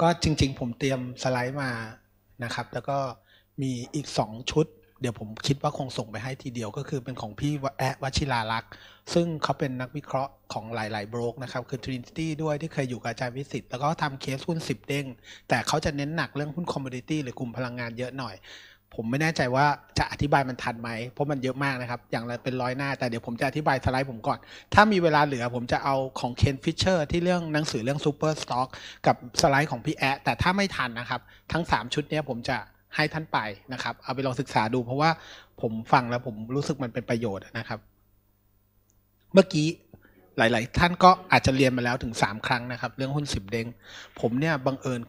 ก็จริง ๆ ผมเตรียมสไลด์มานะครับ แล้วก็มีอีกสองชุดเดี๋ยวผมคิดว่าคงส่งไปให้ทีเดียวก็คือเป็นของพี่แอะวชิลาลักษ์ซึ่งเขาเป็นนักวิเคราะห์ของหลาย ๆ โบรกนะครับ คือ Trinity ด้วยที่เคยอยู่กับอาจารย์วิสิตแล้วก็ทำเคสหุ้น 10 เด้ง แต่เขาจะเน้นหนักเรื่องหุ้นคอมมูนิตี้หรือกลุ่มพลังงานเยอะหน่อยผมไม่แน่ใจว่าจะอธิบายมันทันไหม เพราะมันเยอะมากนะครับ อย่างละเป็นร้อยหน้าแต่เดี๋ยวผมจะอธิบายสไลด์ผมก่อน ถ้ามีเวลาเหลือผมจะเอาของเคนฟิชเชอร์ที่เรื่องหนังสือเรื่องซูเปอร์สต็อกกับสไลด์ของพี่แอะแต่ถ้าไม่ทันนะครับ ทั้ง 3 ชุดนี้ผมจะให้ท่านไปนะครับ เอาไปลองศึกษาดูเพราะว่าผมฟังแล้วผมรู้สึกมันเป็นประโยชน์นะครับเมื่อกี้หลายๆ ท่านก็อาจจะเรียนมาแล้วถึง 3 ครั้งนะครับเรื่องหุ้นสิบเด้งผมเนี่ยบังเอิญ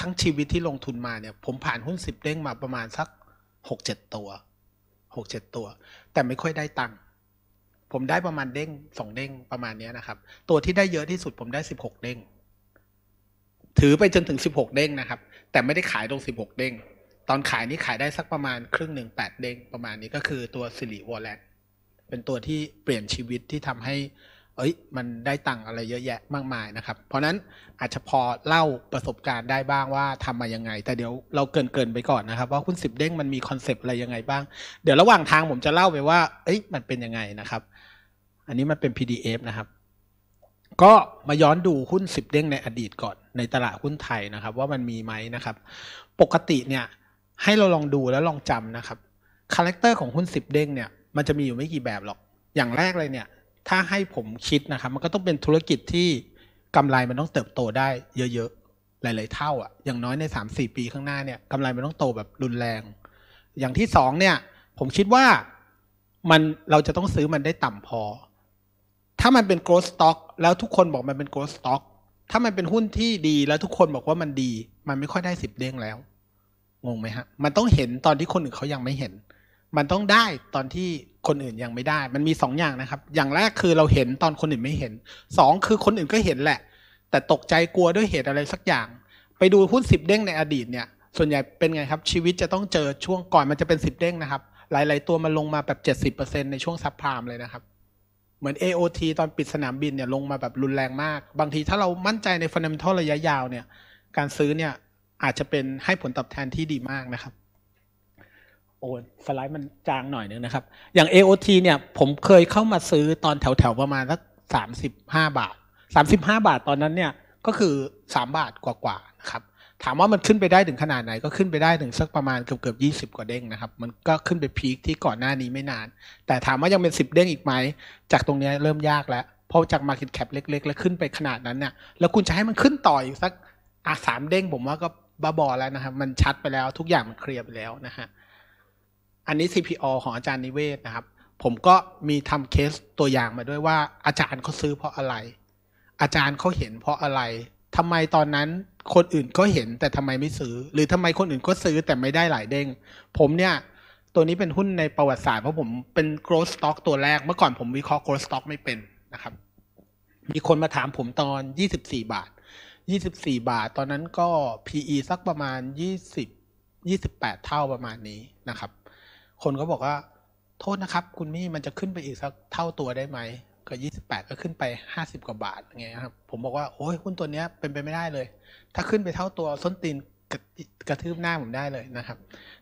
ทั้งชีวิตที่ลงทุนมาเนี่ย ผมผ่านหุ้นสิบเด้งมาประมาณสักหกเจ็ดตัวหกเจ็ดตัว แต่ไม่ค่อยได้ตังค์ผมได้ประมาณเด้งสองเด้งประมาณนี้นะครับ ตัวที่ได้เยอะที่สุดผมได้สิบหกเด้ง ถือไปจนถึงสิบหกเด้งนะครับ แต่ไม่ได้ขายตรงสิบหกเด้งตอนขายนี่ขายได้สักประมาณครึ่งหนึ่งแปดเด้ง ประมาณนี้ก็คือตัวสิริวอลเลตเป็นตัวที่เปลี่ยนชีวิตที่ทำให้เอ้ยมันได้ตังค์อะไรเยอะแยะมากมายนะครับ เพราะนั้นอาจจะพอ เล่าประสบการณ์ได้บ้างว่าทำมายังไง แต่เดี๋ยวเราเกินเกินไปก่อนนะครับว่าคุณสิบเด้ง มันมีคอนเซปต์อะไรยังไงบ้าง เดี๋ยวระหว่างทางผมจะเล่าไปว่าเอ้ยมันเป็นยังไงนะครับ อันนี้มันเป็น PDF นะครับ ก็มาย้อนดูหุ้นสิบเด้งในอดีตก่อน ในตลาดหุ้นไทยนะครับ ว่ามันมีไหมนะครับ ปกติเนี่ยให้เราลองดูแล้วลองจำนะครับ คาแรคเตอร์ของหุ้นสิบเด้งเนี่ยมันจะมีอยู่ไม่กี่แบบหรอก อย่างแรกเลยเนี่ยถ้าให้ผมคิดนะครับมันก็ต้องเป็นธุรกิจที่กำไรมันต้องเติบโตได้เยอะๆหลายๆเท่าอ่ะอย่างน้อยใน3-4 ปีข้างหน้าเนี่ยกำไรมันต้องโตแบบรุนแรง อย่างที่สองเนี่ย ผมคิดว่ามันเราจะต้องซื้อมันได้ต่ำพอ ถ้ามันเป็น growth stock แล้วทุกคนบอกมันเป็น growth stock ถ้ามันเป็นหุ้นที่ดีแล้วทุกคนบอกว่ามันดี มันไม่ค่อยได้สิบเด้งแล้วงงไหมฮะมันต้องเห็นตอนที่คนอื่นเขายังไม่เห็น มันต้องได้ตอนที่คนอื่นยังไม่ได้ มันมีสองอย่างนะครับ อย่างแรกคือเราเห็นตอนคนอื่นไม่เห็นสองคือคนอื่นก็เห็นแหละ แต่ตกใจกลัวด้วยเหตุอะไรสักอย่าง ไปดูหุ้นสิบเด้งในอดีตเนี่ย ส่วนใหญ่เป็นไงครับ ชีวิตจะต้องเจอช่วงก่อนมันจะเป็นสิบเด้งนะครับ หลายๆ ตัวมันลงมาแบบเเเจ็ดสิบปอร์ซ็นในช่วงซับพรามเลยนะครับ เหมือน AOT ตอนปิดสนามบินเนี่ยลงมาแบบรุนแรงมาก บางทีถ้าเรา มั่นใจในฟันเดมทัลระยะยาวเนี่ย การซื้อเนี่ยอาจจะเป็นให้ผลตอบแทนที่ดีมากนะครับโอ้สไลด์มันจางหน่อยนึงนะครับ อย่าง AOT เนี่ยผมเคยเข้ามาซื้อตอนแถวแถวประมาณสักสามสิบห้าบาทสามสิบห้าบาทตอนนั้นเนี่ยก็คือสามบาทกว่าๆนะครับถามว่ามันขึ้นไปได้ถึงขนาดไหนก็ขึ้นไปได้ถึงสักประมาณเกือบเกือบยี่สิบกว่าเด้งนะครับ มันก็ขึ้นไปพีคที่ก่อนหน้านี้ไม่นาน แต่ถามว่ายังเป็นสิบเด้งอีกไหม จากตรงนี้เริ่มยากแล้ว เพราะจาก Market Cap เล็ก ๆ แล้วขึ้นไปขนาดนั้นเนี่ยแล้วคุณจะให้มันขึ้นต่ออีกสักอ่ะสามเด้ง ผมว่าก็บ้าบอแล้วนะครับมันชัดไปแล้วทุกอย่างมันเคลียร์ไปแล้วนะฮะอันนี้ CPO ของอาจารย์นิเวศนะครับ ผมก็มีทำเคสตัวอย่างมาด้วยว่าอาจารย์เขาซื้อเพราะอะไร อาจารย์เขาเห็นเพราะอะไรทำไมตอนนั้นคนอื่นก็เห็นแต่ทำไมไม่ซื้อ หรือทำไมคนอื่นก็ซื้อแต่ไม่ได้หลายเด้ง ผมเนี่ยตัวนี้เป็นหุ้นในประวัติศาสตร์เพราะผมเป็น growth stock ตัวแรก เมื่อก่อนผมวิเคราะห์ growth stock ไม่เป็นนะครับ มีคนมาถามผมตอน 24 บาท 24 บาท ตอนนั้นก็ PE สักประมาณ 20 28 เท่าประมาณนี้นะครับคนก็บอกว่าโทษนะครับ คุณมี่มันจะขึ้นไปอีกสักเท่าตัวได้ไหมก็ยี่สิบแปดก็ขึ้นไปห้าสิบกว่าบาทไงครับผมบอกว่าโอ้ยหุ้นตัวเนี้ยเป็นไปไม่ได้เลย ถ้าขึ้นไปเท่าตัวส้นตีนกระทืบหน้าผมได้เลยนะครับ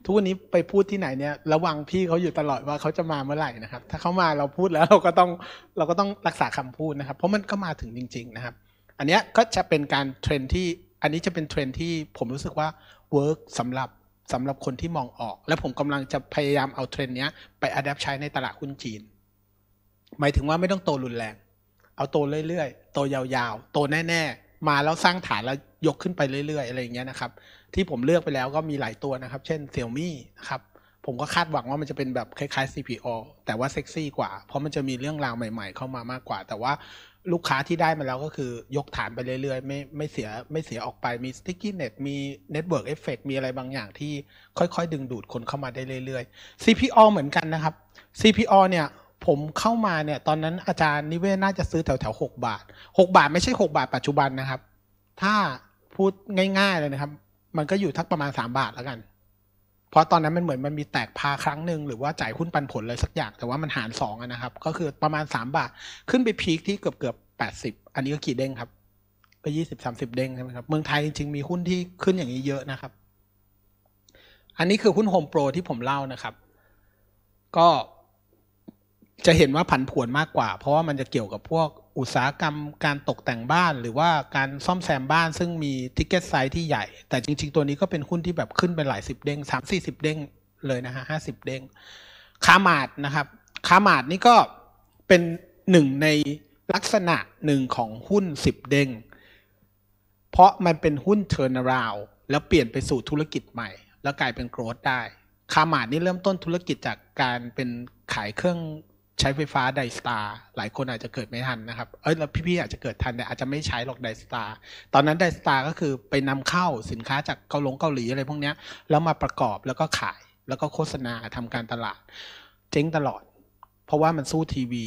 ทุกวันนี้ไปพูดที่ไหนเนี่ยระวังพี่เขาอยู่ตลอดว่าเขาจะมาเมื่อไหร่นะครับถ้าเขามาเราพูดแล้วเราก็ต้องเราก็ต้องรักษาคำพูดนะครับเพราะมันก็มาถึงจริงๆนะครับอันนี้ก็จะเป็นการเทรนที่อันนี้จะเป็นเทรนที่ผมรู้สึกว่าเวิร์กสำหรับสำหรับคนที่มองออกและผมกำลังจะพยายามเอาเทรนด์นี้ไปอัดแอปใช้ในตลาดหุ้นจีนหมายถึงว่าไม่ต้องโตรุนแรง เอาโตเรื่อยๆ โตยาวๆ โตแน่ๆ มาแล้วสร้างฐานแล้วยกขึ้นไปเรื่อยๆ อะไรอย่างเงี้ยนะครับที่ผมเลือกไปแล้วก็มีหลายตัวนะครับ เช่น Xiaomi นะครับ ผมก็คาดหวังว่ามันจะเป็นแบบคล้ายๆ CPO แต่ว่าเซ็กซี่กว่าเพราะมันจะมีเรื่องราวใหม่ๆเข้ามามากกว่า แต่ว่าลูกค้าที่ได้มาแล้วก็คือยกฐานไปเรื่อยๆ ไม่ไม่เสียไม่เสียออกไปมีสติ๊ก k y net มี Network Effect มีอะไรบางอย่างที่ค่อยๆ ดึงดูดคนเข้ามาได้เรื่อยๆ CPO เหมือนกันนะครับ CPO เนี่ยผมเข้ามาเนี่ยตอนนั้นอาจารย์นิเวศน่าจะซื้อแถวแถวหกบาทหกบาทไม่ใช่หกบาทปัจจุบันนะครับ ถ้าพูดง่ายๆเลยนะครับมันก็อยู่ทักประมาณสามบาทแล้วกันเพราะตอนนั้นมันเหมือนมันมีแตกพาครั้งหนึ่งหรือว่าจ่ายหุ้นปันผลเลยสักอย่างแต่ว่ามันหารสองนะครับ ก็คือประมาณสามบาท ขึ้นไปพีคที่เกือบเกือบแปดสิบอันนี้ก็กี่เด้งครับก็ยี่สิบสามสิบเด้งใช่ไหมครับเมืองไทยจริงๆมีหุ้นที่ขึ้นอย่างนี้เยอะนะครับ อันนี้คือหุ้นโฮมโปรที่ผมเล่านะครับ ก็จะเห็นว่าผันผวนมากกว่า เพราะว่ามันจะเกี่ยวกับพวกอุตสาหกรรมการตกแต่งบ้านหรือว่าการซ่อมแซมบ้านซึ่งมีทิกเก็ตไซส์ที่ใหญ่ แต่จริงๆ ตัวนี้ก็เป็นหุ้นที่แบบขึ้นไปหลายสิบเด้งสามสี่สิบเด้งเลยนะฮะห้าสิบเด้งคามาดนะครับคามาดนี่ก็เป็นหนึ่งในลักษณะหนึ่งของหุ้นสิบเด้งเพราะมันเป็นหุ้นเทอร์นาราวแล้วเปลี่ยนไปสู่ธุรกิจใหม่ แล้วกลายเป็นโกรดได้คามาดนี่เริ่มต้นธุรกิจจากการเป็นขายเครื่องใช้ไฟฟ้าไดสตาร์หลายคนอาจจะเกิดไม่ทันนะครับ เอ้ยแล้วพี่ๆอาจจะเกิดทัน แต่อาจจะไม่ใช้หรอกไดสตาร์ ตอนนั้นไดสตาร์ก็คือ ไปนำเข้าสินค้าจากเกาหลงเกาหลีอะไรพวกนี้แล้วมาประกอบแล้วก็ขายแล้วก็โฆษณาทำการตลาดเจ๊งตลอด เพราะว่ามันสู้ทีวี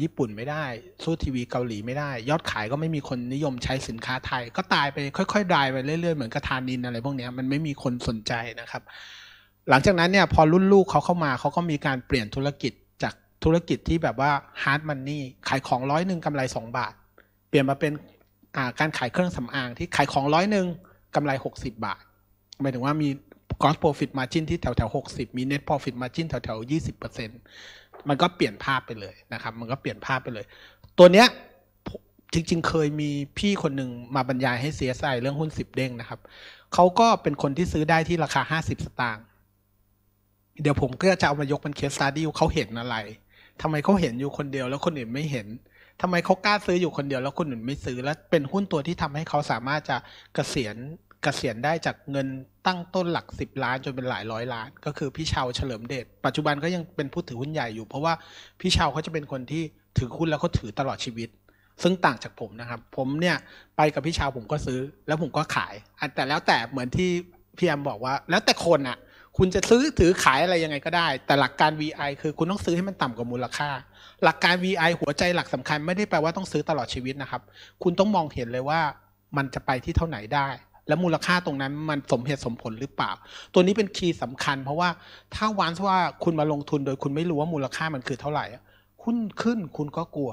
ญี่ปุ่นไม่ได้ สู้ทีวีเกาหลีไม่ได้ ยอดขายก็ไม่มีคนนิยมใช้สินค้าไทย ก็ตายไปค่อยๆดายไปเรื่อยๆเหมือนกระทานินอะไรพวกนี้มันไม่มีคนสนใจนะครับหลังจากนั้นเนี่ยพอรุ่นลูกเขาเข้ามาเขาก็มีการเปลี่ยนธุรกิจธุรกิจที่แบบว่าฮาร์ดมันนี่ขายของร้อยหนึ่งกำไรสองบาท เปลี่ยนมาเป็นการขายเครื่องสำอางที่ขายของร้อยหนึ่งกำไรหกสิบบาทหมายถึงว่ามีกออ s โปรฟิตมาจินที่แถวแถวหกสิบมีเน็ตพอฟิตมาจินแถวแถวยี่สิบเปอร์เซ็นต์มันก็เปลี่ยนภาพไปเลยนะครับ มันก็เปลี่ยนภาพไปเลย ตัวเนี้ยจริง ๆเคยมีพี่คนหนึ่งมาบรรยายให้ CSI เรื่องหุ้นสิบเด้งนะครับเขาก็เป็นคนที่ซื้อได้ที่ราคาห้าสิบสตางค์เดี๋ยวผมก็จะเอามายกเป็นเคสสตาดี้เขาเห็นอะไรทำไมเขาเห็นอยู่คนเดียวแล้วคนอื่นไม่เห็น ทำไมเขากล้าซื้ออยู่คนเดียวแล้วคนอื่นไม่ซื้อและเป็นหุ้นตัวที่ทำให้เขาสามารถจะเกษียณเกษียณได้จากเงินตั้งต้นหลักสิบล้านจนเป็นหลายร้อยล้าน ก็คือพี่เชาเฉลิมเดชปัจจุบันก็ยังเป็นผู้ถือหุ้นใหญ่อยู่ เพราะว่าพี่เชาเขาจะเป็นคนที่ถือหุ้นแล้วเขาถือตลอดชีวิต ซึ่งต่างจากผมนะครับ ผมเนี่ยไปกับพี่เชาผมก็ซื้อแล้วผมก็ขายแต่แล้วแต่เหมือนที่พี่แอมบอกว่า แล้วแต่คนอะคุณจะซื้อถือขายอะไรยังไงก็ได้ แต่หลักการ VI คือคุณต้องซื้อให้มันต่ำกว่ามูลค่า หลักการ VI หัวใจหลักสำคัญไม่ได้แปลว่าต้องซื้อตลอดชีวิตนะครับ คุณต้องมองเห็นเลยว่า มันจะไปที่เท่าไหนได้ และมูลค่าตรงนั้นมันสมเหตุสมผลหรือเปล่า ตัวนี้เป็นคีย์สำคัญ เพราะว่าถ้าวันว่าคุณมาลงทุนโดยคุณไม่รู้ว่ามูลค่ามันคือเท่าไหร่คุณขึ้น คุณก็กลัว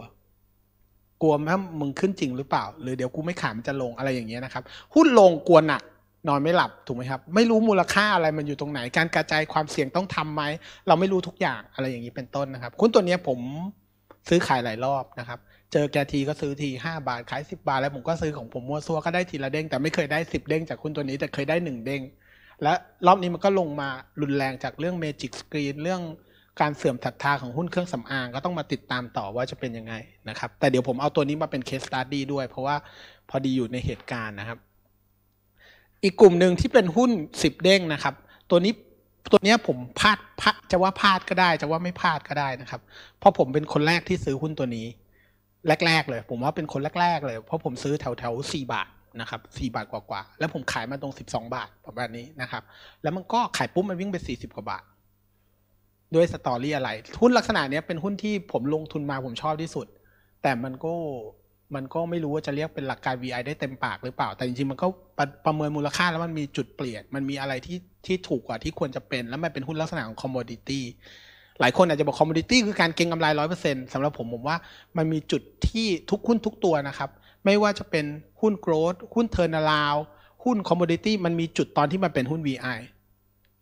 กลัวว่ามึงขึ้นจริงหรือเปล่า หรือเดี๋ยวกูไม่ขายมันจะลงอะไรอย่างเงี้ยนะครับหุ้นลงกลัวหนักนอนไม่หลับถูกไหมครับไม่รู้มูลค่าอะไรมันอยู่ตรงไหน การกระจายความเสี่ยงต้องทํำไหม เราไม่รู้ทุกอย่างอะไรอย่างนี้เป็นต้นนะครับคุณตัวนี้ผมซื้อขายหลายรอบนะครับเจอแกทีก็ซื้อที5บาท ขาย 10 บาทแล้วผมก็ซื้อของผมมัวซัวก็ได้ทีละเด้งแต่ไม่เคยได้ 10 เด้งจากคุณตัวนี้ แต่เคยได้ 1เด้งและรอบนี้มันก็ลงมารุนแรงจากเรื่องเมจิกสกรีนเรื่องการเสื่อมศรัทธาของหุ้นเครื่องสำอางก็ต้องมาติดตามต่อว่าจะเป็นยังไงนะครับ แต่เดี๋ยวผมเอาตัวนี้มาเป็นเคสตัดดี้ด้วย เพราะว่าพอดีอยู่ในเหตุการณ์นะครับอีกกลุ่มหนึ่งที่เป็นหุ้นสิบเด้งนะครับ ตัวนี้ตัวนี้ผมพลาดพลาดจะว่าพลาดก็ได้จะว่าไม่พลาดก็ได้นะครับ เพราะผมเป็นคนแรกที่ซื้อหุ้นตัวนี้ แรกๆเลย ผมว่าเป็นคนแรกๆเลย เพราะผมซื้อแถวแถวสี่บาทนะครับสี่บาทกว่าๆแล้วผมขายมาตรงสิบสองบาท ประมาณนี้นะครับ แล้วมันก็ขายปุ๊บมันวิ่งไปสี่สิบกว่าบาทด้วยสตอรี่อะไรหุ้นลักษณะนี้เป็นหุ้นที่ผมลงทุนมาผมชอบที่สุด แต่มันก็มันก็ไม่รู้ว่าจะเรียกเป็นหลักการ VI ได้เต็มปากหรือเปล่า แต่จริงๆ มันก็ประประเมินมูลค่าแล้วมันมีจุดเปลี่ยน มันมีอะไรที่ที่ถูกกว่าที่ควรจะเป็น แล้วมันเป็นหุ้นลักษณะของคอมมดิตี้ หลายคนอาจจะบอกคอมมดิตี้คือการเก็งกำไรร้อยเปอร์เซ็นต์สำหรับผมผมว่ามันมีจุดที่ทุกหุ้นทุกตัวนะครับ ไม่ว่าจะเป็นหุ้นโกรดหุ้นเทอร์นาลาวหุ้นคอมมดิตี้ มันมีจุดตอนที่มันเป็นหุ้น VI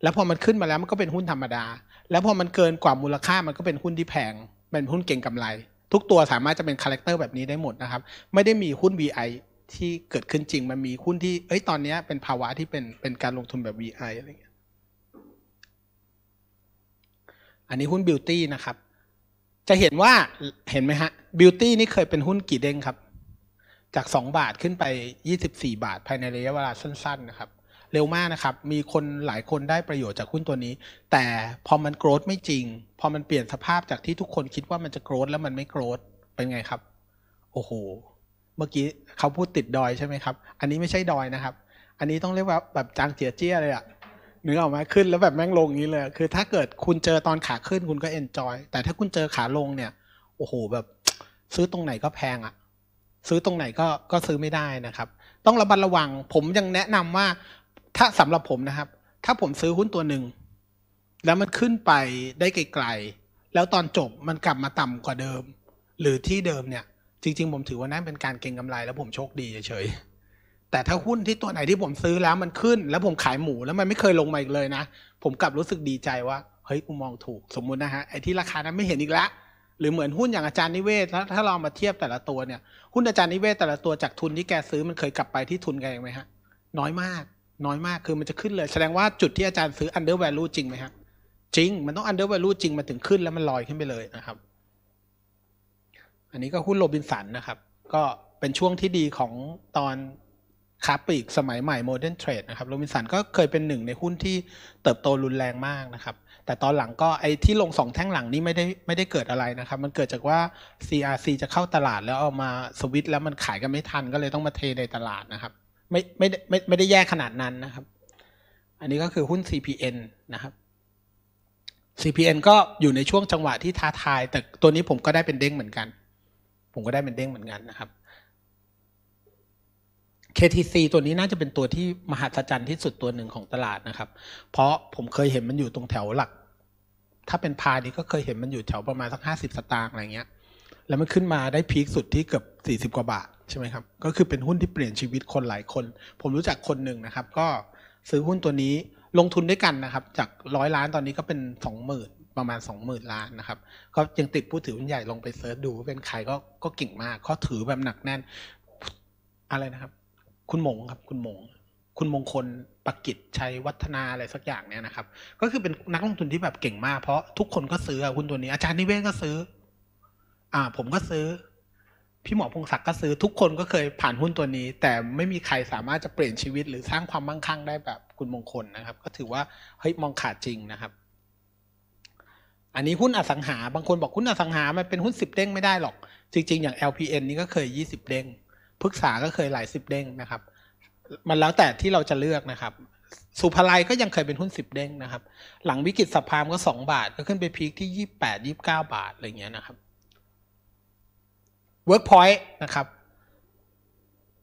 แล้วพอมันขึ้นมาแล้วมันก็เป็นหุ้นธรรมดา แล้วพอมันเกินกว่ามูลค่ามันก็เป็นหุ้นที่แพงป็นหุ้นเก่งกำไรทุกตัวสามารถจะเป็นคาแรคเตอร์แบบนี้ได้หมดนะครับ ไม่ได้มีหุ้น VI ที่เกิดขึ้นจริง มันมีหุ้นที่ เอ้ยตอนนี้เป็นภาวะที่เป็นเป็นการลงทุนแบบ VI อะไรเงี้ยอันนี้หุ้นบิวตี้นะครับ จะเห็นว่าเห็นไหมฮะบิวตี้นี่เคยเป็นหุ้นกี่เด้งครับ จาก 2 บาทขึ้นไป 24 บาทภายในระยะเวลาสั้นๆนะครับเร็วมากนะครับ มีคนหลายคนได้ประโยชน์จากหุ้นตัวนี้ แต่พอมันโกรธไม่จริง พอมันเปลี่ยนสภาพจากที่ทุกคนคิดว่ามันจะโกรธแล้วมันไม่โกรธ เป็นไงครับ โอ้โห เมื่อกี้เขาพูดติดดอยใช่ไหมครับ อันนี้ไม่ใช่ดอยนะครับ อันนี้ต้องเรียกว่าแบบจางเจียเจี้ยเลยอะนึกออกไหมขึ้นแล้วแบบแม่งลงงนี้เลย คือถ้าเกิดคุณเจอตอนขาขึ้นคุณก็เอนจอย แต่ถ้าคุณเจอขาลงเนี่ย โอ้โหแบบ ซื้อตรงไหนก็แพงอะซื้อตรงไหนก็ก็ซื้อไม่ได้นะครับ ต้องระมัดระวัง ผมยังแนะนำว่าถ้าสำหรับผมนะครับ ถ้าผมซื้อหุ้นตัวหนึ่งแล้วมันขึ้นไปได้ไกลๆ แล้วตอนจบมันกลับมาต่ำกว่าเดิม หรือที่เดิมเนี่ย จริงๆ ผมถือว่านั่นเป็นการเก็งกำไร แล้วผมโชคดีเฉยๆ แต่ถ้าหุ้นที่ตัวไหนที่ผมซื้อแล้วมันขึ้น แล้วผมขายหมูแล้วมันไม่เคยลงมาอีกเลยนะ ผมกลับรู้สึกดีใจว่า เฮ้ยกูมองถูก สมมุตินะฮะ ไอ้ที่ราคานั้นไม่เห็นอีกละ หรือเหมือนหุ้นอย่างอาจารย์นิเวศ ถ้าถ้าเรามาเทียบแต่ละตัวเนี่ย หุ้นอาจารย์นิเวศแต่ละตัวจากทุนที่แกซื้อมันเคยกลับไปที่ทุนแกงไหมฮะน้อยมากน้อยมากคือมันจะขึ้นเลย แสดงว่าจุดที่อาจารย์ซื้ออันเดอร์วัลูจริงไหมคับจริงมันต้องอันเดอร์วัลูจริง มันถึงขึ้นแล้วมันลอยขึ้นไปเลยนะครับ อันนี้ก็หุ้นโรบินสันนะครับ ก็เป็นช่วงที่ดีของตอนคาปลีกสมัยใหม่โมเดิร์นเทรดนะครับโรบินสันก็เคยเป็นหนึ่งในหุ้นที่เติบโตรุนแรงมากนะครับ แต่ตอนหลังก็ไอ้ที่ลงสองแท่งหลังนี่ไม่ได้ไม่ได้เกิดอะไรนะครับ มันเกิดจากว่า CRC จะเข้าตลาดแล้วเอามาสวิตแล้วมันขายกันไม่ทันก็เลยต้องมาเทในตลาดนะครับไม่ไม่ไม่ไม่ได้แยกขนาดนั้นนะครับ อันนี้ก็คือหุ้น CPN นะครับ CPN ก็อยู่ในช่วงจังหวะที่ท้าทาย แต่ตัวนี้ผมก็ได้เป็นเด้งเหมือนกัน ผมก็ได้เป็นเด้งเหมือนกันนะครับ KTC ตัวนี้น่าจะเป็นตัวที่มหัศจรรย์ที่สุดตัวหนึ่งของตลาดนะครับ เพราะผมเคยเห็นมันอยู่ตรงแถวหลัก ถ้าเป็นพานี้ก็เคยเห็นมันอยู่แถวประมาณสักห้าสิบสตางค์อะไรเงี้ย แล้วมันขึ้นมาได้พีคสุดที่เกือบสี่สิบกว่าบาทใช่ไหมครับ ก็คือเป็นหุ้นที่เปลี่ยนชีวิตคนหลายคน ผมรู้จักคนหนึ่งนะครับ ก็ซื้อหุ้นตัวนี้ลงทุนด้วยกันนะครับ จากร้อยล้านตอนนี้ก็เป็นสองหมื่นประมาณสองหมื่นล้านนะครับ ก็ยังติดผู้ถือหุ้นใหญ่ลงไปเซิร์ชดูเป็นใครก็ก็เก่งมากเขาถือแบบหนักแน่นอะไรนะครับ คุณหมงครับ คุณหมง คุณมงคลปกิจชัยวัฒนาอะไรสักอย่างเนี่ยนะครับ ก็คือเป็นนักลงทุนที่แบบเก่งมาก เพราะทุกคนก็ซื้อหุ้นตัวนี้อาจารย์นิเวศก็ซื้อ อ่าผมก็ซื้อพี่หมอพงศักดิ์ก็ซื้อทุกคนก็เคยผ่านหุ้นตัวนี้ แต่ไม่มีใครสามารถจะเปลี่ยนชีวิตหรือสร้างความมั่งคั่งได้แบบคุณมงคลนะครับ ก็ถือว่าเฮ้ยมองขาดจริงนะครับ อันนี้หุ้นอสังหาบางคนบอกหุ้นอสังหามันเป็นหุ้นสิบเด้งไม่ได้หรอก จริงๆ อย่าง LPN นี่ก็เคยยี่สิบเด้งพฤกษาก็เคยหลายสิบเด้งนะครับ มันแล้วแต่ที่เราจะเลือกนะครับสุภาลัยก็ยังเคยเป็นหุ้นสิบเด้งนะครับ หลังวิกฤตสัพพามก็สองบาทก็ขึ้นไปพีคที่ยี่แปดยี่บเก้าบาทอะไรเงี้ยนะครับเวิร์กพอยต์นะครับ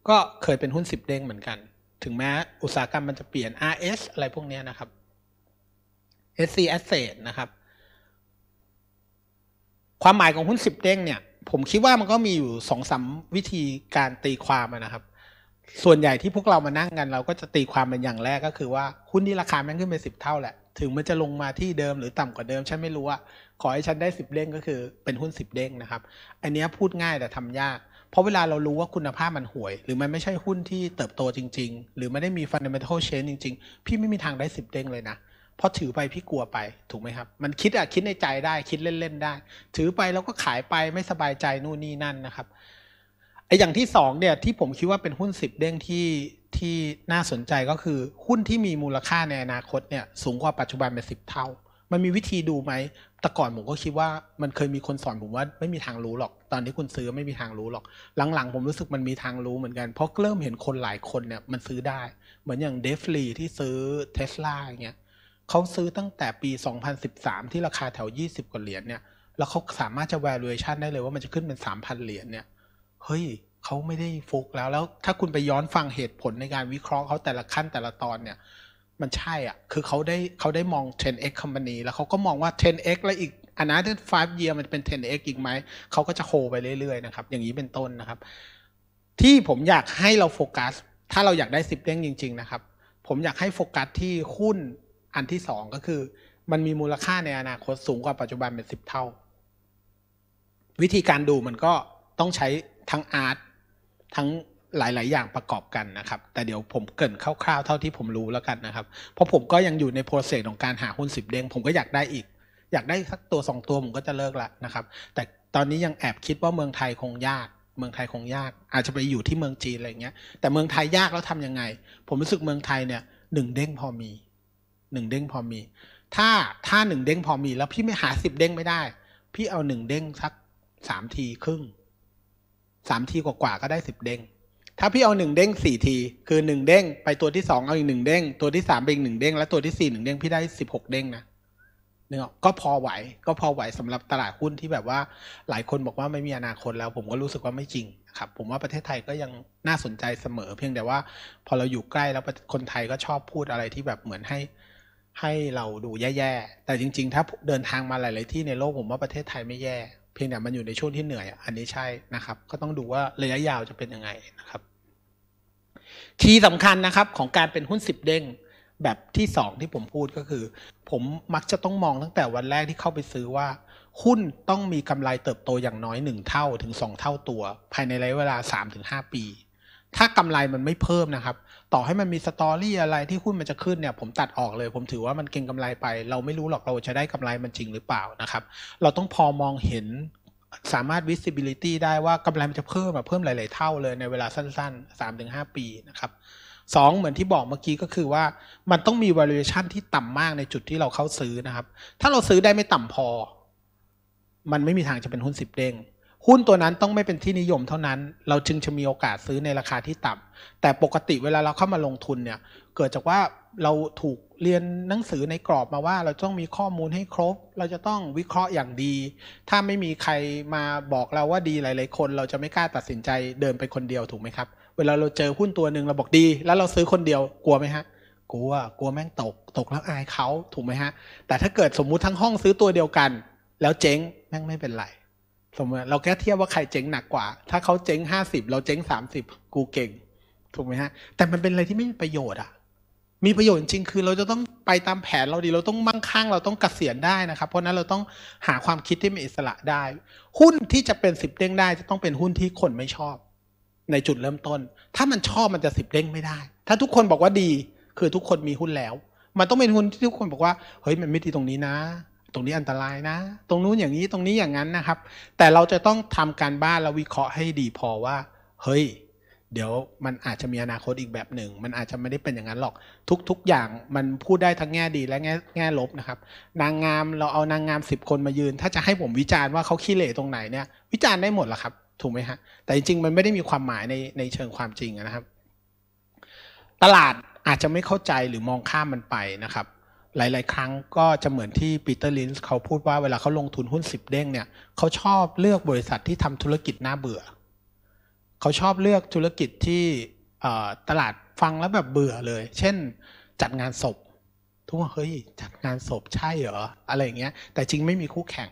ก็เคยเป็นหุ้นสิบเด้งเหมือนกัน ถึงแม้อุตสาหกรรมมันจะเปลี่ยน RS อะไรพวกนี้นะครับ SC Asset นะครับ ความหมายของหุ้นสิบเด้งเนี่ย ผมคิดว่ามันก็มีอยู่สองสาวิธีการตีความนะครับ ส่วนใหญ่ที่พวกเรามานั่งกัน เราก็จะตีความเป็นอย่างแรกก็คือว่า หุ้นที่ราคาแม่งขึ้นไปสิบเท่าแหละถึงมันจะลงมาที่เดิมหรือต่ำกว่าเดิม ฉันไม่รู้อะขอให้ฉันได้สิบเด้งก็คือเป็นหุ้นสิบเด้งนะครับ อันนี้พูดง่ายแต่ทำยาก เพราะเวลาเรารู้ว่าคุณภาพมันห่วย หรือมันไม่ใช่หุ้นที่เติบโตจริงๆ หรือไม่ได้มีฟันเด m e n t a l c h a จริงๆ พี่ไม่มีทางได้สิบเด้งเลยนะ เพราะถือไปพี่กลัวไปถูกไหมครับ มันคิดอะคิดในใจได้ คิดเล่นๆได้ ถือไปแล้วก็ขายไปไม่สบายใจนู่นนี่นั่นนะครับไออย่างที่สองเนี่ยที่ผมคิดว่าเป็นหุ้นสิบเด้งที่ที่น่าสนใจก็คือหุ้นที่มีมูลค่าในอนาคตเนี่ยสูงกว่าปัจจุบันเป็นสิบเท่า มันมีวิธีดูไหมแต่ก่อนผมก็คิดว่ามันเคยมีคนสอนผมว่าไม่มีทางรู้หรอก ตอนที่คุณซื้อไม่มีทางรู้หรอก หลังๆ ผมรู้สึกมันมีทางรู้เหมือนกันเพราะเริ่มเห็นคนหลายคนเนี่ยมันซื้อได้เหมือนอย่างเดฟลีที่ซื้อเทสลาอย่างเงี้ยเขาซื้อตั้งแต่ปี 2013 ที่ราคาแถว 20กว่าเหรียญเนี่ยแล้วเขาสามารถจะ valuation ได้เลยว่า มันจะขึ้นเป็น3,000เหรียญเนี่ย เฮ้ยเขาไม่ได้ฟุกแล้ว แล้วถ้าคุณไปย้อนฟังเหตุผลในการวิเคราะห์เขาแต่ละขั้นแต่ละตอนเนี่ย มันใช่อ่ะ คือเขาได้เขาได้มอง 10x company แล้วเขาก็มองว่า 10x และอีกอันนั้น้า5 year มันเป็น 10x อีกไหม เขาก็จะโฮไปเรื่อยๆนะครับอย่างนี้เป็นต้นนะครับ ที่ผมอยากให้เราโฟกัส ถ้าเราอยากได้สิบเด้งจริงๆนะครับ ผมอยากให้โฟกัสที่หุ้นอันที่สองก็คือ มันมีมูลค่าในอนาคตสูงกว่าปัจจุบันเป็นสิบเท่า วิธีการดูมันก็ต้องใช้ทั้งอาร์ตทั้งหลาย ๆ อย่างประกอบกันนะครับ แต่เดี๋ยวผมเกินคร่าวๆเท่าที่ผมรู้แล้วกันนะครับเพราะผมก็ยังอยู่ในโปรเซสของการหาหุ้นสิบเด้งผมก็อยากได้อีก อยากได้สักตัวสองตัว ผมก็จะเลิกละนะครับแต่ตอนนี้ยังแอบคิดว่าเมืองไทยคงยาก เมืองไทยคงยาก อาจจะไปอยู่ที่เมืองจีนอะไรเงี้ย แต่เมืองไทยยากแล้วทำยังไง ผมรู้สึกเมืองไทยเนี่ยหนึ่งเด้งพอมีหนึ่งเด้งพอมีถ้าถ้าหนึ่งเด้งพอมีแล้วพี่ไม่หาสิบเด้งไม่ได้พี่เอาหนึ่งเด้งสักสามทีครึ่งสามทีกว่าก็ได้สิบเด้ง ถ้าพี่เอาหนึ่งเด้งสี่ทีคือหนึ่งเด้ง ไปตัวที่สองเอาอีกหนึ่งเด้ง ตัวที่สามไปอีกหนึ่งเด้ง และตัวที่สี่หนึ่งเด้งพี่ได้สิบหกเด้งนะเนี่ยกก็พอไหว ก็พอไหวสำหรับตลาดหุ้นที่แบบว่าหลายคนบอกว่าไม่มีอนาคตแล้วผมก็รู้สึกว่าไม่จริงครับ ผมว่าประเทศไทยก็ยังน่าสนใจเสมอ เพียงแต่ว่าพอเราอยู่ใกล้แล้วคนไทยก็ชอบพูดอะไรที่แบบเหมือนให้ให้เราดูแย่ๆ แต่จริง ๆ ถ้าเดินทางมาหลายๆ ที่ในโลกผมว่าประเทศไทยไม่แย่เพียงแต่มันอยู่ในช่วงที่เหนื่อย อันนี้ใช่นะครับ ก็ต้องดูว่าระยะยาวจะเป็นยังไงนะครับ ที่สำคัญนะครับของการเป็นหุ้นสิบเด้ง แบบที่สองที่ผมพูดก็คือ ผมมักจะต้องมองตั้งแต่วันแรกที่เข้าไปซื้อว่า หุ้นต้องมีกำไรเติบโตอย่างน้อยหนึ่งเท่าถึงสองเท่าตัว ภายในระยะเวลาสามถึงห้าปีถ้ากำไรมันไม่เพิ่มนะครับ ต่อให้มันมีสตอรี่อะไรที่หุ้นมันจะขึ้นเนี่ย ผมตัดออกเลย ผมถือว่ามันเก่งกำไรไป เราไม่รู้หรอกเราจะได้กำไรมันจริงหรือเปล่านะครับเราต้องพอมองเห็นสามารถ visibility ได้ว่ากำไรมันจะเพิ่มอะเพิ่มหลายๆ เท่าเลยในเวลาสั้นๆ3-5ปีนะครับสองเหมือนที่บอกเมื่อกี้ก็คือว่ามันต้องมี valuation ที่ต่ำมากในจุดที่เราเข้าซื้อนะครับ ถ้าเราซื้อได้ไม่ต่ำพอ มันไม่มีทางจะเป็นหุ้นสิบเด้งหุ้นตัวนั้นต้องไม่เป็นที่นิยมเท่านั้น เราจึงจะมีโอกาสซื้อในราคาที่ต่ำ แต่ปกติเวลาเราเข้ามาลงทุนเนี่ย เกิดจากว่าเราถูกเรียนหนังสือในกรอบมาว่าเราต้องมีข้อมูลให้ครบ เราจะต้องวิเคราะห์อย่างดี ถ้าไม่มีใครมาบอกเราว่าดีหลาย ๆ คน เราจะไม่กล้าตัดสินใจเดินไปคนเดียวถูกไหมครับ เวลาเราเจอหุ้นตัวหนึ่งเราบอกดี แล้วเราซื้อคนเดียวกลัวไหมฮะ กลัว กลัวแม่งตก ตกแล้วอายเขาถูกไหมฮะ แต่ถ้าเกิดสมมุติทั้งห้องซื้อตัวเดียวกัน แล้วเจ๊งแม่งไม่เป็นไรสมมติเราแค่เทียบว่าใครเจ๊งหนักกว่า ถ้าเขาเจ๊งห้าสิบเราเจ๊งสามสิบกูเก่ง ถูกไหมฮะ แต่มันเป็นอะไรที่ไม่มีประโยชน์อ่ะ มีประโยชน์จริงคือเราจะต้องไปตามแผนเราดีเราต้องมั่งคั่งเราต้องกเกษียณได้นะครับเพราะนั้นเราต้องหาความคิดที่มีอิสระได้ หุ้นที่จะเป็นสิบเด้งได้ จะต้องเป็นหุ้นที่คนไม่ชอบ ในจุดเริ่มต้น ถ้ามันชอบมันจะสิบเด้งไม่ได้ ถ้าทุกคนบอกว่าดี คือทุกคนมีหุ้นแล้ว มันต้องเป็นหุ้นที่ทุกคนบอกว่าเฮ้ยมันไม่ดีตรงนี้นะตรงนี้อันตรายนะ ตรงนู้นอย่างนี้ตรงนี้อย่างนั้นนะครับ แต่เราจะต้องทำการบ้านแล้ววิเคราะห์ให้ดีพอว่า เฮ้ยเดี๋ยวมันอาจจะมีอนาคตอีกแบบหนึ่งมันอาจจะไม่ได้เป็นอย่างนั้นหรอกทุก ๆ อย่าง มันพูดได้ทั้งแง่ดีและแง่แง่ลบนะครับ นางงามเราเอานางงามสิบคนมายืน ถ้าจะให้ผมวิจารณ์ว่าเขาขี้เหร่ตรงไหนเนี่ยวิจารณ์ได้หมดหรอครับ ถูกไหมฮะแต่จริงๆมันไม่ได้มีความหมายในในเชิงความจริงนะครับ ตลาดอาจจะไม่เข้าใจหรือมองข้ามมันไปนะครับหลาย ๆครั้งก็จะเหมือนที่ปีเตอร์ลินส์เขาพูดว่าเวลาเขาลงทุนหุ้นสิบเด้งเนี่ยเขาชอบเลือกบริษัทที่ทำธุรกิจน่าเบื่อ เขาชอบเลือกธุรกิจที่ตลาดฟังแล้วแบบเบื่อเลย เช่นจัดงานศพทุกคนเฮ้ย จัดงานศพใช่เหรอ อะไรอย่างเงี้ยแต่จริงไม่มีคู่แข่ง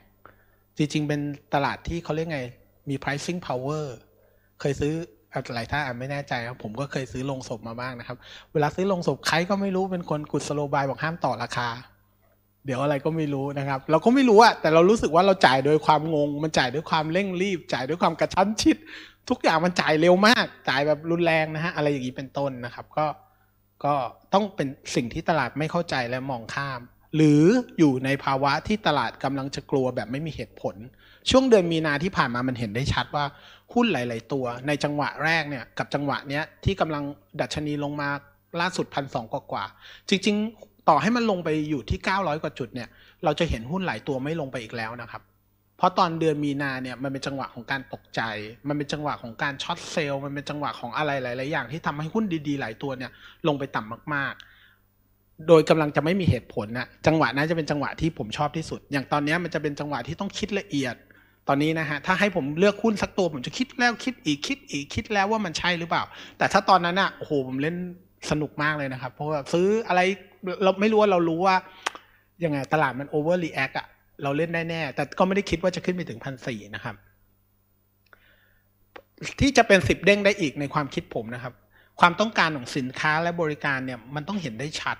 จริงๆ เป็นตลาดที่เขาเรียกไงมี pricing power เคยซื้อหลายท่านไม่แน่ใจครับผมก็เคยซื้อลงศพมาบ้างนะครับ เวลาซื้อลงศพใครก็ไม่รู้เป็นคนกุศโลบายบอกห้ามต่อราคา เดี๋ยวอะไรก็ไม่รู้นะครับ เราก็ไม่รู้อะแต่เรารู้สึกว่าเราจ่ายโดยความงง มันจ่ายด้วยความเร่งรีบจ่ายด้วยความกระชั้นชิด ทุกอย่างมันจ่ายเร็วมาก จ่ายแบบรุนแรงนะฮะอะไรอย่างนี้เป็นต้นนะครับ ก็ก็ต้องเป็นสิ่งที่ตลาดไม่เข้าใจและมองข้าม หรืออยู่ในภาวะที่ตลาดกำลังจะกลัวแบบไม่มีเหตุผลช่วงเดือนมีนาที่ผ่านมามันเห็นได้ชัดว่าหุ้นหลาย ๆตัว ในจังหวะแรกเนี่ยกับจังหวะเนี้ยที่กำลังดัชนีลงมาล่าสุดพันสองกว่าๆจริง ๆ ต่อให้มันลงไปอยู่ที่ 900กว่าจุดเนี่ย เราจะเห็นหุ้นหลายตัวไม่ลงไปอีกแล้วนะครับ เพราะตอนเดือนมีนาเนี่ยมันเป็นจังหวะของการตกใจ มันเป็นจังหวะของการช็อตเซลล์ มันเป็นจังหวะของอะไรหลายๆอย่างที่ทำให้หุ้นดีๆ หลายตัวเนี่ย ลงไปต่ำมาก ๆ โดยกำลังจะไม่มีเหตุผลนะจังหวะนั้นจะเป็นจังหวะที่ผมชอบที่สุด อย่างตอนนี้มันจะเป็นจังหวะที่ต้องคิดละเอียดตอนนี้นะฮะถ้าให้ผมเลือกหุ้นสักตัว ผมจะคิดแล้วคิดอีก คิดอีก คิดแล้วว่ามันใช่หรือเปล่า แต่ถ้าตอนนั้นอะโอ้โหผมเล่นสนุกมากเลยนะครับ เพราะว่าซื้ออะไรเราไม่รู้ว่าเรารู้ว่ายังไงตลาดมันโอเวอร์รีแอคอะเราเล่นได้แน่ แต่ก็ไม่ได้คิดว่าจะขึ้นไปถึงพันสี่นะครับ ที่จะเป็นสิบเด้งได้อีกในความคิดผมนะครับ ความต้องการของสินค้าและบริการเนี่ยมันต้องเห็นได้ชัด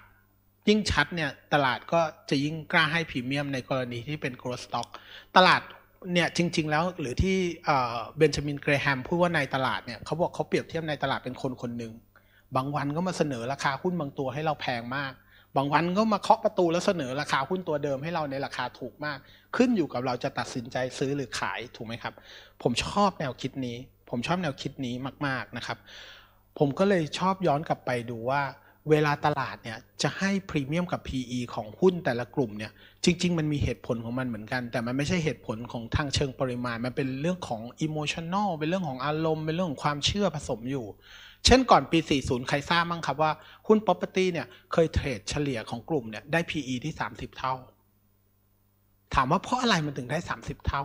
ยิ่งชัดเนี่ยตลาดก็จะยิ่งกล้าให้พรีเมียมในกรณีที่เป็นโกลด์สต็อกตลาดเนี่ยจริง ๆ แล้วหรือที่เบนจามินเกรแฮมพูดว่าในตลาดเนี่ยเขาบอกเขาเปรียบเทียบในตลาดเป็นคนคนหนึ่งบางวันก็มาเสนอราคาหุ้นบางตัวให้เราแพงมาก บางวันก็มาเคาะประตูแล้วเสนอราคาหุ้นตัวเดิมให้เราในราคาถูกมาก ขึ้นอยู่กับเราจะตัดสินใจซื้อหรือขายถูกไหมครับ ผมชอบแนวคิดนี้ ผมชอบแนวคิดนี้มาก ๆนะครับ ผมก็เลยชอบย้อนกลับไปดูว่าเวลาตลาดเนี่ยจะให้พรีเมียมกับ PE ของหุ้นแต่ละกลุ่มเนี่ยจริงๆมันมีเหตุผลของมันเหมือนกัน แต่มันไม่ใช่เหตุผลของทางเชิงปริมาณ มันเป็นเรื่องของอิโมชันแนลเป็นเรื่องของอารมณ์ เป็นเรื่องของความเชื่อผสมอยู่ เช่นก่อนปี 40 ใครทราบมั้งครับว่าหุ้น property เนี่ยเคยเทรดเฉลี่ยของกลุ่มเนี่ยได้ PE ที่ 30 เท่า ถามว่าเพราะอะไรมันถึงได้ 30 เท่า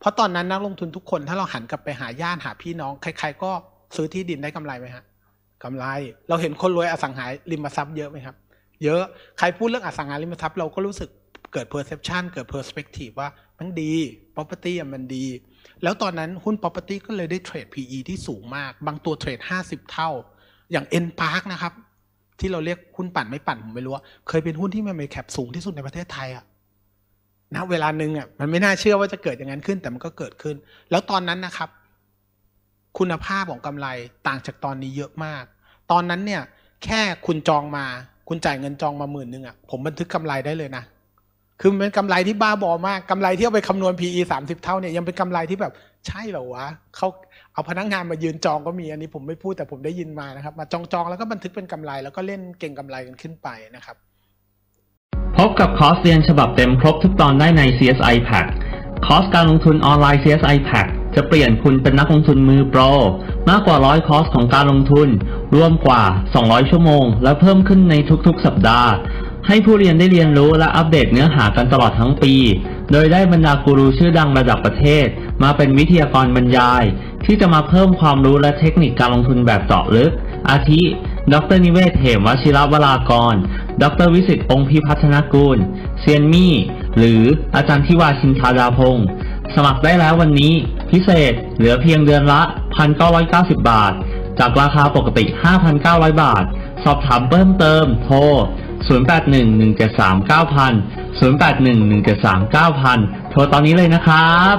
เพราะตอนนั้นนักลงทุนทุกคนถ้าเราหันกลับไปหาญาติหาพี่น้อง ใคร ๆ ก็ซื้อที่ดินได้กำไรไหมฮะกำไร เราเห็นคนรวยอสังหาริมทรัพย์เยอะไหมครับ เยอะใครพูดเรื่องอสังหาริมทรัพย์เราก็รู้สึกเกิด perception เกิด perspective ว่า มันดี property มันดี แล้วตอนนั้นหุ้น property ก็เลยได้เทรด PE ที่สูงมาก บางตัวเทรด 50 เท่า อย่าง N Park นะครับ ที่เราเรียกหุ้นปั่นไม่ปั่น ผมไม่รู้เคยเป็นหุ้นที่มันมีแคปสูงที่สุดในประเทศไทยอะนะเวลานึงอะมันไม่น่าเชื่อว่าจะเกิดอย่างนั้นขึ้น แต่มันก็เกิดขึ้น แล้วตอนนั้นนะครับคุณภาพของกำไรต่างจากตอนนี้เยอะมาก ตอนนั้นเนี่ยแค่คุณจองมาคุณจ่ายเงินจองมาหมื่นหนึ่งอ่ะผมบันทึกกำไรได้เลยนะ คือมันเป็นกำไรที่บ้าบอมากกำไรที่เอาไปคำนวณ PE 30 เท่าเนี่ย ยังเป็นกำไรที่แบบใช่เหรอวะเขาเอาพนักงานมายืนจองก็มีอันนี้ผมไม่พูดแต่ผมได้ยินมานะครับ มาจองๆแล้วก็บันทึกเป็นกำไร แล้วก็เล่นเก่งกำไรกันขึ้นไปนะครับ พบกับคอร์สเรียนฉบับเต็มครบทุกตอนได้ใน CSI Pack คอร์สการลงทุนออนไลน์ CSI Pack จะเปลี่ยนคุณเป็นนักลงทุนมือโปร มากกว่าร้อยคอร์ส ของการลงทุนรวมกว่า 200 ชั่วโมง และเพิ่มขึ้นในทุกๆ สัปดาห์ ให้ผู้เรียนได้เรียนรู้และอัปเดตเนื้อหากันตลอดทั้งปี โดยได้บรรดากรูชื่อดังระดับประเทศ มาเป็นวิทยากรบรรยาย ที่จะมาเพิ่มความรู้และเทคนิคการลงทุนแบบเจาะลึก อาทิ ดร นิเวศเหมวชิรวรากร ดรวิสิตองค์พิพัฒนกุลเซียนมี่หรืออาจารย์ทิวาชินทาดาพงศ์สมัครได้แล้ววันนี้พิเศษเหลือเพียงเดือนละ 1,990 บาท จากราคาปกติ 5,900 บาท สอบถามเพิ่มเติม โทร 08117390811739,000 0 โทรตอนนี้เลยนะครับ